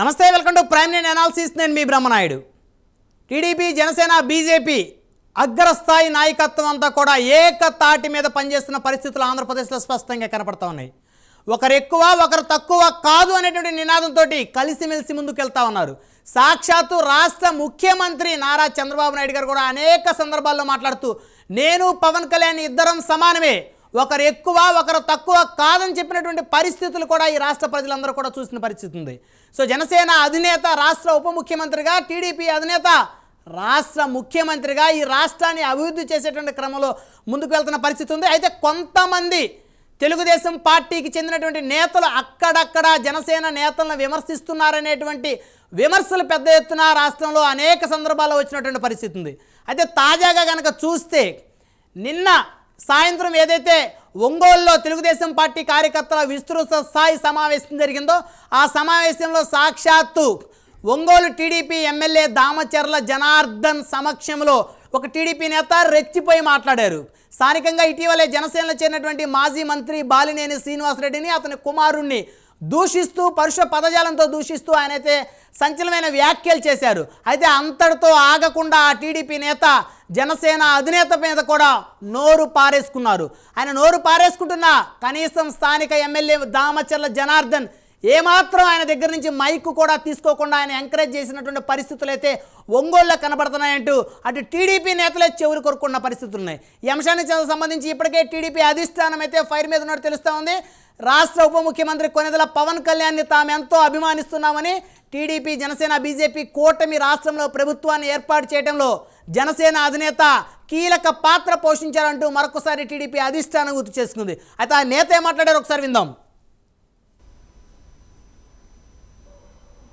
నమస్తే welcome to prime నేను analysis నేను మీ బ్రహ్మనాయుడు టీడీపీ జనసేన బీజేపీ అగ్రస్థాయి నాయకత్వం అంతా కూడా ఏకతాటి మీద పనిచేస్తున్న పరిస్థితులు ఆంధ్రప్రదేశ్లో స్పష్టంగా కనపడుతూ ఉన్నాయి ఒకరు ఎక్కువ ఒకరు తక్కువ కాదు అనేటువంటి నినాదంతో కలిసిమెలిసి ముందుకెళ్తా ఉన్నారు సాక్షాత్తు రాష్ట్ర ముఖ్యమంత్రి నారా చంద్రబాబు నాయుడు గారు కూడా అనేక సందర్భాల్లో మాట్లాడుతూ నేను పవన్ కళ్యాణ్ ఇద్దరం సమానమే ఒకరు ఎక్కువ ఒకరు తక్కువ కాదని చెప్పినటువంటి పరిస్థితులు కూడా ఈ రాష్ట్ర ప్రజలందరూ కూడా చూసిన పరిస్థితి ఉంది సో జనసేన అధినేత రాష్ట్ర ఉప ముఖ్యమంత్రిగా టీడీపీ అధినేత రాష్ట్ర ముఖ్యమంత్రిగా ఈ రాష్ట్రాన్ని అభివృద్ధి చేసేటువంటి క్రమంలో ముందుకు వెళ్తున్న పరిస్థితి ఉంది అయితే కొంతమంది తెలుగుదేశం పార్టీకి చెందినటువంటి నేతలు అక్కడక్కడ జనసేన నేతలను విమర్శిస్తున్నారనేటువంటి విమర్శలు పెద్ద ఎత్తున రాష్ట్రంలో అనేక సందర్భాల్లో వచ్చినటువంటి పరిస్థితి ఉంది అయితే తాజాగా కనుక చూస్తే నిన్న సాయంత్రం ఏదైతే ఒంగోలులో తెలుగుదేశం పార్టీ కార్యకర్తల విస్తృత స్థాయి సమావేశం జరిగిందో ఆ సమావేశంలో సాక్షాత్తు ఒంగోలు టీడీపీ ఎమ్మెల్యే దామచర్ల జనార్దన్ సమక్షంలో ఒక టీడీపీ నేత రెచ్చిపోయి మాట్లాడారు స్థానికంగా ఇటీవలే జనసేనలో చేరినటువంటి మాజీ మంత్రి బాలినేని శ్రీనివాసరెడ్డిని అతని కుమారుణ్ణి దూషిస్తూ పరుష పదజాలంతో దూషిస్తూ ఆయనైతే సంచలనమైన వ్యాఖ్యలు చేశారు అయితే అంతటితో ఆగకుండా ఆ టీడీపీ నేత జనసేన అధినేత మీద కూడా నోరు పారేసుకున్నారు ఆయన నోరు పారేసుకుంటున్నా కనీసం స్థానిక ఎమ్మెల్యే దామచర్ల జనార్దన్ ఏమాత్రం ఆయన దగ్గర నుంచి మైక్ కూడా తీసుకోకుండా ఆయన ఎంకరేజ్ చేసినటువంటి పరిస్థితులు అయితే ఒంగోలులో కనబడుతున్నాయంటూ అటు టీడీపీ నేతలే చెవులు కొరుకున్న పరిస్థితులు ఉన్నాయి ఈ అంశానికి సంబంధించి ఇప్పటికే టీడీపీ అధిష్టానం అయితే ఫైర్ మీద ఉన్నట్టు తెలుస్తూ ఉంది రాష్ట్ర ఉప ముఖ్యమంత్రి కొనిదల పవన్ కళ్యాణ్ని తాము ఎంతో అభిమానిస్తున్నామని టీడీపీ జనసేన బీజేపీ కూటమి రాష్ట్రంలో ప్రభుత్వాన్ని ఏర్పాటు చేయడంలో జనసేన అధినేత కీలక పాత్ర పోషించారంటూ మరొకసారి టీడీపీ అధిష్టానం గుర్తు చేసుకుంది అయితే ఆ నేత ఏమాట్లాడారు ఒకసారి విందాం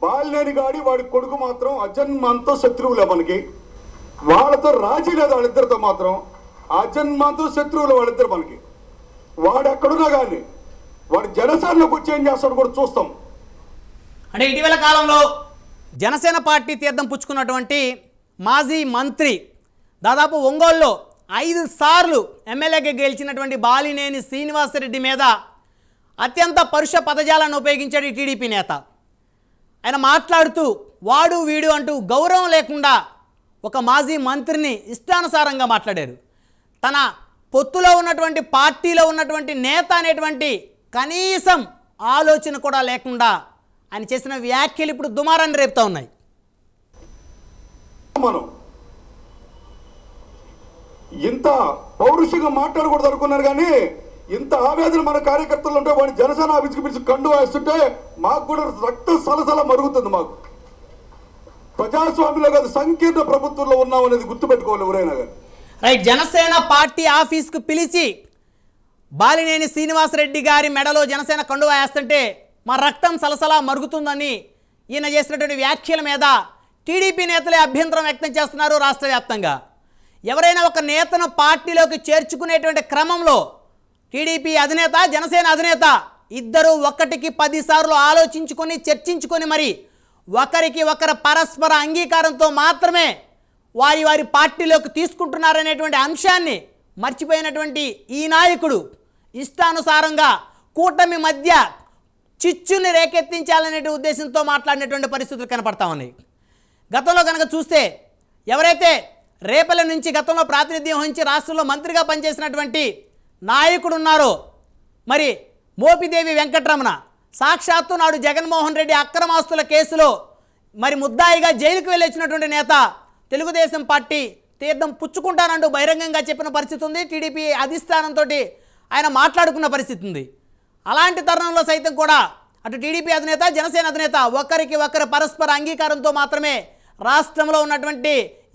బాలినేని గాడి వాడి కొడుకు మాత్రం అజన్మంతో శత్రువులే మనకి వాళ్ళతో రాజీ లేదు వాళ్ళిద్దరితో మాత్రం అజన్మంతో శత్రువులు వాళ్ళిద్దరు మనకి వాడు ఎక్కడున్నా కానీ వాడు జనసేనలోకి వచ్చి ఏం చేస్తాడు కూడా చూస్తాం అంటే ఇటీవల కాలంలో జనసేన పార్టీ తీర్థం పుచ్చుకున్నటువంటి మాజీ మంత్రి దాదాపు ఒంగోలులో ఐదు సార్లు ఎమ్మెల్యేగా గెలిచినటువంటి బాలినేని శ్రీనివాసరెడ్డి మీద అత్యంత పరుష పదజాలను ఉపయోగించాడు టీడీపీ నేత ఆయన మాట్లాడుతూ వాడు వీడు అంటూ గౌరవం లేకుండా ఒక మాజీ మంత్రిని ఇష్టానుసారంగా మాట్లాడారు తన పొత్తులో ఉన్నటువంటి పార్టీలో ఉన్నటువంటి నేత అనేటువంటి కనీసం ఆలోచన కూడా లేకుండా ఆయన చేసిన వ్యాఖ్యలు ఇప్పుడు దుమారాన్ని రేపుతా ఉన్నాయి మనం ఇంత పౌరుషంగా మాట్లాడకూడదు అనుకున్నారు కానీ ఇంత ఆవేదన మన కార్యకర్తలు ఉంటే వాడిని జనసేన ఆఫీస్కి పిలిచి కండు వేస్తుంటే మాకు కూడా రక్త సలసల మరుగుతుంది మాకు ప్రజాస్వామ్యంలో కాదు సంకీర్ణ ప్రభుత్వంలో ఉన్నాం అనేది గుర్తుపెట్టుకోవాలి ఎవరైనా కానీ రైట్ జనసేన పార్టీ కు పిలిచి బాలినేని శ్రీనివాసరెడ్డి గారి మెడలో జనసేన కండువా వేస్తుంటే మా రక్తం సలసలా మరుగుతుందని ఈయన చేసినటువంటి వ్యాఖ్యల మీద టీడీపీ నేతలే అభ్యంతరం వ్యక్తం చేస్తున్నారు రాష్ట్ర ఎవరైనా ఒక నేతను పార్టీలోకి చేర్చుకునేటువంటి క్రమంలో టీడీపీ అధినేత జనసేన అధినేత ఇద్దరు ఒక్కటికి పదిసార్లు ఆలోచించుకొని చర్చించుకొని మరి ఒకరికి ఒకరు పరస్పర అంగీకారంతో మాత్రమే వారి వారి పార్టీలోకి తీసుకుంటున్నారనేటువంటి అంశాన్ని మర్చిపోయినటువంటి ఈ నాయకుడు ఇష్టానుసారంగా కూటమి మధ్య చిచ్చుని రేకెత్తించాలనే ఉద్దేశంతో మాట్లాడినటువంటి పరిస్థితులు కనపడతా ఉన్నాయి గతంలో కనుక చూస్తే ఎవరైతే రేపల నుంచి గతంలో ప్రాతినిధ్యం వహించి రాష్ట్రంలో మంత్రిగా పనిచేసినటువంటి నాయకుడు ఉన్నారు మరి మోపిదేవి వెంకటరమణ సాక్షాత్తు నాడు జగన్మోహన్ రెడ్డి అక్రమాస్తుల కేసులో మరి ముద్దాయిగా జైలుకు వెళ్ళొచ్చినటువంటి నేత తెలుగుదేశం పార్టీ తీర్థం పుచ్చుకుంటానంటూ బహిరంగంగా చెప్పిన పరిస్థితి ఉంది టీడీపీ అధిష్టానంతో ఆయన మాట్లాడుకున్న పరిస్థితి ఉంది అలాంటి తరుణంలో సైతం కూడా అటు టీడీపీ అధినేత జనసేన అధినేత ఒకరికి ఒకరి పరస్పర అంగీకారంతో మాత్రమే రాష్ట్రంలో ఉన్నటువంటి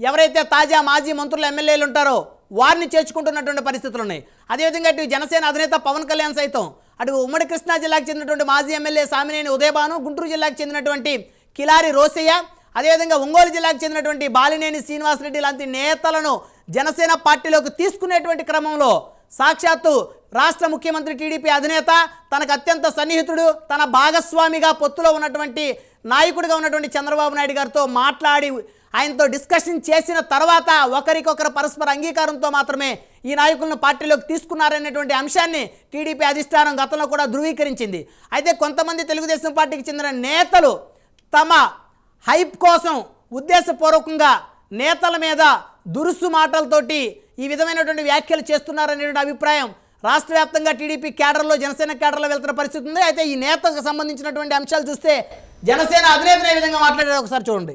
ఎవరైతే తాజా మాజీ మంత్రులు ఎమ్మెల్యేలు ఉంటారో వారిని చేర్చుకుంటున్నటువంటి పరిస్థితులు ఉన్నాయి అదేవిధంగా ఇటు జనసేన అధినేత పవన్ కళ్యాణ్ సైతం అటు ఉమ్మడి కృష్ణా జిల్లాకు చెందినటువంటి మాజీ ఎమ్మెల్యే సామినేని ఉదయభాను గుంటూరు జిల్లాకు చెందినటువంటి కిలారి రోసయ్య అదేవిధంగా ఒంగోలు జిల్లాకు చెందినటువంటి బాలినేని శ్రీనివాసరెడ్డి లాంటి నేతలను జనసేన పార్టీలోకి తీసుకునేటువంటి క్రమంలో సాక్షాత్తు రాష్ట్ర ముఖ్యమంత్రి టీడీపీ అధినేత తనకు అత్యంత సన్నిహితుడు తన భాగస్వామిగా పొత్తులో ఉన్నటువంటి నాయకుడిగా ఉన్నటువంటి చంద్రబాబు నాయుడు గారితో మాట్లాడి ఆయనతో డిస్కషన్ చేసిన తర్వాత ఒకరికొకరు పరస్పర అంగీకారంతో మాత్రమే ఈ నాయకులను పార్టీలోకి తీసుకున్నారనేటువంటి అంశాన్ని టీడీపీ అధిష్టానం గతంలో కూడా ధృవీకరించింది అయితే కొంతమంది తెలుగుదేశం పార్టీకి చెందిన నేతలు తమ హైప్ కోసం ఉద్దేశపూర్వకంగా నేతల మీద దురుసు మాటలతోటి ఈ విధమైనటువంటి వ్యాఖ్యలు చేస్తున్నారనేటువంటి అభిప్రాయం రాష్ట్ర వ్యాప్తంగా టీడీపీ కేడర్లో జనసేన కేడర్లో వెళ్తున్న పరిస్థితి ఉంది అయితే ఈ నేతకు సంబంధించినటువంటి అంశాలు చూస్తే జనసేన అధినేత విధంగా మాట్లాడారు ఒకసారి చూడండి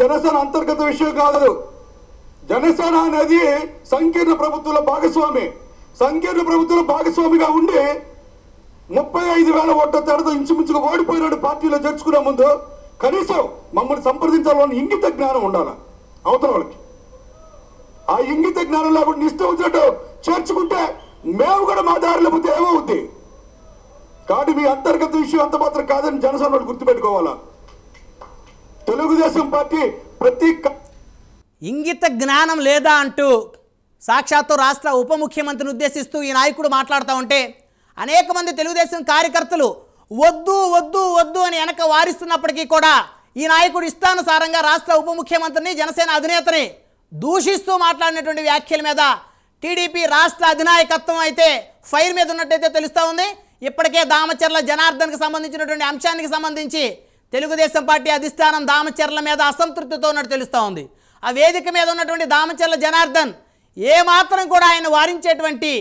జనసేన అంతర్గత విషయం కాదు జనసేన అనేది సంకీర్ణ ప్రభుత్వంలో భాగస్వామి సంకీర్ణ ప్రభుత్వంలో భాగస్వామిగా ఉండి ముప్పై ఐదు వేల ఓట్ల తేడాతో ఇంచుమించుగా ఓడిపోయినాడు పార్టీలో చేర్చుకునే ముందు కనీసం మమ్మల్ని సంప్రదించాలని ఇంగిత జ్ఞానం ఉండాలి అవతల వాళ్ళకి ఆ ఇంగిత జ్ఞానం లేకుండా ఇష్టం వచ్చినట్టు చేర్చుకుంటే మేము కూడా మా దారిలో పోతే ఏమవుద్ది కాబట్టి మీ అంతర్గత విషయం అంత మాత్రం కాదని జనసేన గుర్తుపెట్టుకోవాలా తెలుగుదేశం పార్టీ ప్రతి ఇంగిత జ్ఞానం లేదా అంటూ సాక్షాత్తు రాష్ట్ర ఉప ముఖ్యమంత్రిని ఉద్దేశిస్తూ ఈ నాయకుడు మాట్లాడుతూ ఉంటే అనేక మంది తెలుగుదేశం కార్యకర్తలు వద్దు వద్దు వద్దు అని వెనక వారిస్తున్నప్పటికీ కూడా ఈ నాయకుడు ఇష్టానుసారంగా రాష్ట్ర ఉప ముఖ్యమంత్రిని జనసేన అధినేతని దూషిస్తూ మాట్లాడినటువంటి వ్యాఖ్యల మీద టీడీపీ రాష్ట్ర అధినాయకత్వం అయితే ఫైర్ మీద ఉన్నట్టయితే తెలుస్తూ ఉంది ఇప్పటికే దామచర్ల జనార్దన్కి సంబంధించినటువంటి అంశానికి సంబంధించి తెలుగుదేశం పార్టీ అధిష్టానం దామచర్ల మీద అసంతృప్తితో ఉన్నట్టు తెలుస్తూ ఉంది ఆ వేదిక మీద ఉన్నటువంటి దామచర్ల జనార్దన్ ఏమాత్రం కూడా ఆయన వారించేటువంటి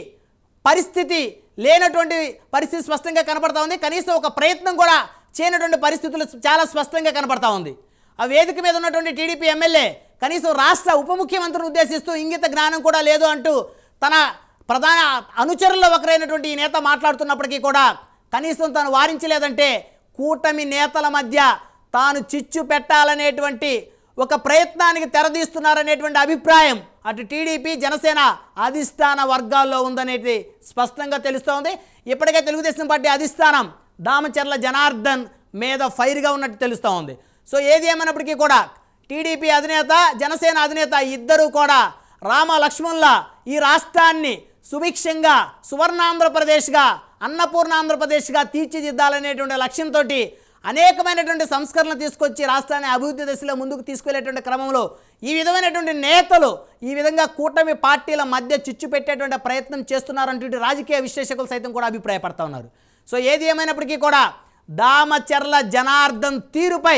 పరిస్థితి లేనటువంటి పరిస్థితి స్పష్టంగా కనపడతా ఉంది కనీసం ఒక ప్రయత్నం కూడా చేయనటువంటి పరిస్థితులు చాలా స్పష్టంగా కనబడతా ఉంది ఆ వేదిక మీద ఉన్నటువంటి టీడీపీ ఎమ్మెల్యే కనీసం రాష్ట్ర ఉప ముఖ్యమంత్రిని ఉద్దేశిస్తూ ఇంగిత జ్ఞానం కూడా లేదు అంటూ తన ప్రధాన అనుచరుల్లో ఒకరైనటువంటి ఈ నేత మాట్లాడుతున్నప్పటికీ కూడా కనీసం తను వారించలేదంటే కూటమి నేతల మధ్య తాను చిచ్చు పెట్టాలనేటువంటి ఒక ప్రయత్నానికి తెరదీస్తున్నారనేటువంటి అభిప్రాయం అటు టీడీపీ జనసేన అధిష్టాన వర్గాల్లో ఉందనేది స్పష్టంగా తెలుస్తోంది ఇప్పటికే తెలుగుదేశం పార్టీ అధిష్టానం దామచర్ల జనార్దన్ మీద ఫైర్గా ఉన్నట్టు తెలుస్తూ ఉంది సో ఏది ఏమైనప్పటికీ కూడా టీడీపీ అధినేత జనసేన అధినేత ఇద్దరూ కూడా రామ లక్ష్మణ్ల ఈ రాష్ట్రాన్ని సుభిక్షంగా సువర్ణాంధ్రప్రదేశ్గా అన్నపూర్ణ ఆంధ్రప్రదేశ్గా తీర్చిదిద్దాలనేటువంటి లక్ష్యంతో అనేకమైనటువంటి సంస్కరణలు తీసుకొచ్చి రాష్ట్రాన్ని అభివృద్ధి దశలో ముందుకు తీసుకెళ్లేటువంటి క్రమంలో ఈ విధమైనటువంటి నేతలు ఈ విధంగా కూటమి పార్టీల మధ్య చిచ్చు పెట్టేటువంటి ప్రయత్నం చేస్తున్నారంటే రాజకీయ విశ్లేషకులు సైతం కూడా అభిప్రాయపడతా ఉన్నారు సో ఏది ఏమైనప్పటికీ కూడా దామచర్ల జనార్దన్ తీరుపై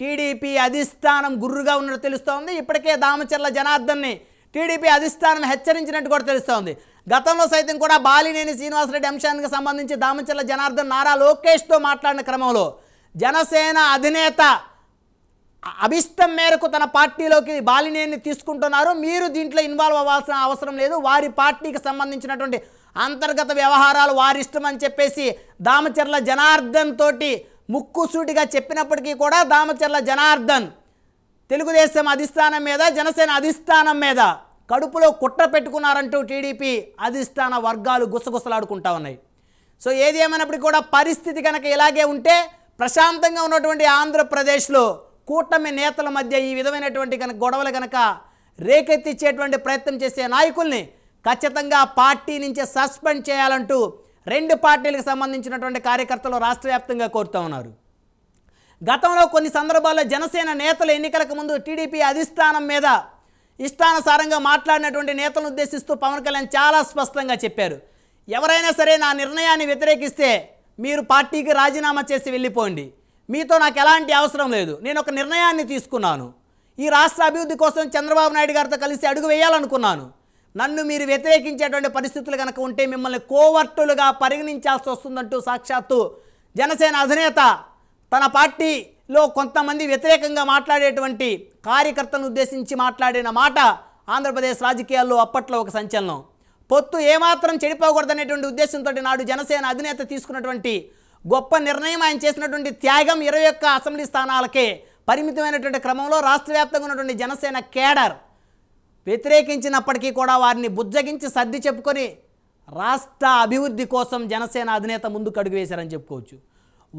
టీడీపీ అధిష్టానం గుర్రుగా ఉన్నట్టు తెలుస్తోంది ఇప్పటికే దామచర్ల జనార్దన్ని టీడీపీ అధిష్టానం హెచ్చరించినట్టు కూడా తెలుస్తోంది గతంలో సైతం కూడా బాలినేని శ్రీనివాసరెడ్డి అంశానికి సంబంధించి దామచర్ల జనార్దన్ నారా లోకేష్తో మాట్లాడిన క్రమంలో జనసేన అధినేత అభిష్టం మేరకు తన పార్టీలోకి బాలినేని తీసుకుంటున్నారు మీరు దీంట్లో ఇన్వాల్వ్ అవ్వాల్సిన అవసరం లేదు వారి పార్టీకి సంబంధించినటువంటి అంతర్గత వ్యవహారాలు వారి ఇష్టం అని చెప్పేసి దామచర్ల జనార్దన్ తోటి ముక్కుసూటిగా చెప్పినప్పటికీ కూడా దామచర్ల జనార్దన్ తెలుగుదేశం అధిష్టానం మీద జనసేన అధిష్టానం మీద కడుపులో కుట్ర పెట్టుకున్నారంటూ టీడీపీ అధిష్టాన వర్గాలు గుసగుసలాడుకుంటా ఉన్నాయి సో ఏది ఏమైనప్పటికీ కూడా పరిస్థితి కనుక ఇలాగే ఉంటే ప్రశాంతంగా ఉన్నటువంటి ఆంధ్రప్రదేశ్లో కూటమి నేతల మధ్య ఈ విధమైనటువంటి కనుక గొడవలు కనుక రేకెత్తిచ్చేటువంటి ప్రయత్నం చేసే నాయకుల్ని ఖచ్చితంగా పార్టీ నుంచి సస్పెండ్ చేయాలంటూ రెండు పార్టీలకు సంబంధించినటువంటి కార్యకర్తలు రాష్ట్ర వ్యాప్తంగా కోరుతూ ఉన్నారు గతంలో కొన్ని సందర్భాల్లో జనసేన నేతలు ఎన్నికలకు ముందు టీడీపీ అధిష్టానం మీద ఇష్టానుసారంగా మాట్లాడినటువంటి నేతలను ఉద్దేశిస్తూ పవన్ కళ్యాణ్ చాలా స్పష్టంగా చెప్పారు ఎవరైనా సరే నా నిర్ణయాన్ని వ్యతిరేకిస్తే మీరు పార్టీకి రాజీనామా చేసి వెళ్ళిపోండి మీతో నాకు ఎలాంటి అవసరం లేదు నేను ఒక నిర్ణయాన్ని తీసుకున్నాను ఈ రాష్ట్ర అభివృద్ధి కోసం చంద్రబాబు నాయుడు గారితో కలిసి అడుగు వేయాలనుకున్నాను నన్ను మీరు వ్యతిరేకించేటువంటి పరిస్థితులు కనుక ఉంటే మిమ్మల్ని కోవర్టులుగా పరిగణించాల్సి వస్తుందంటూ సాక్షాత్తు జనసేన అధినేత తన పార్టీ లో కొంతమంది వ్యతిరేకంగా మాట్లాడేటువంటి కార్యకర్తను ఉద్దేశించి మాట్లాడిన మాట ఆంధ్రప్రదేశ్ రాజకీయాల్లో అప్పట్లో ఒక సంచలనం పొత్తు ఏమాత్రం చెడిపోకూడదనేటువంటి ఉద్దేశంతో నాడు జనసేన అధినేత తీసుకున్నటువంటి గొప్ప నిర్ణయం ఆయన చేసినటువంటి త్యాగం ఇరవై ఒక్క అసెంబ్లీ స్థానాలకే పరిమితమైనటువంటి క్రమంలో రాష్ట్ర వ్యాప్తంగా ఉన్నటువంటి జనసేన కేడర్ వ్యతిరేకించినప్పటికీ కూడా వారిని బుజ్జగించి సర్ది చెప్పుకొని రాష్ట్ర అభివృద్ధి కోసం జనసేన అధినేత ముందుకు అడుగు వేశారని చెప్పుకోవచ్చు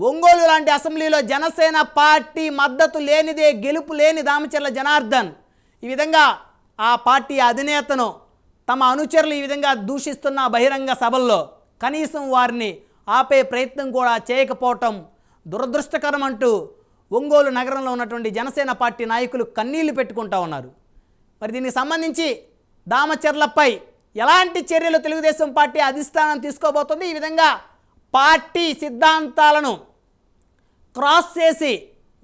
ఒంగోలు లాంటి అసెంబ్లీలో జనసేన పార్టీ మద్దతు లేనిదే గెలుపు లేని దామచర్ల జనార్దన్ ఈ విధంగా ఆ పార్టీ అధినేతను తమ అనుచరులు ఈ విధంగా దూషిస్తున్న బహిరంగ సభల్లో కనీసం వారిని ఆపే ప్రయత్నం కూడా చేయకపోవటం దురదృష్టకరం అంటూ ఒంగోలు నగరంలో ఉన్నటువంటి జనసేన పార్టీ నాయకులు కన్నీళ్లు పెట్టుకుంటా ఉన్నారు మరి దీనికి సంబంధించి దామచర్లపై ఎలాంటి చర్యలు తెలుగుదేశం పార్టీ అధిష్టానం తీసుకోబోతుంది ఈ విధంగా పార్టీ సిద్ధాంతాలను క్రాస్ చేసి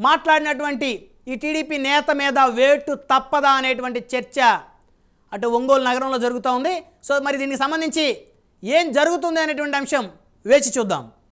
మాట్లాడినటువంటి ఈ టీడీపీ నేత మీద వేటు తప్పదా అనేటువంటి చర్చ అటు ఒంగోలు నగరంలో జరుగుతూ ఉంది సో మరి దీనికి సంబంధించి ఏం జరుగుతుంది అనేటువంటి అంశం వేచి చూద్దాం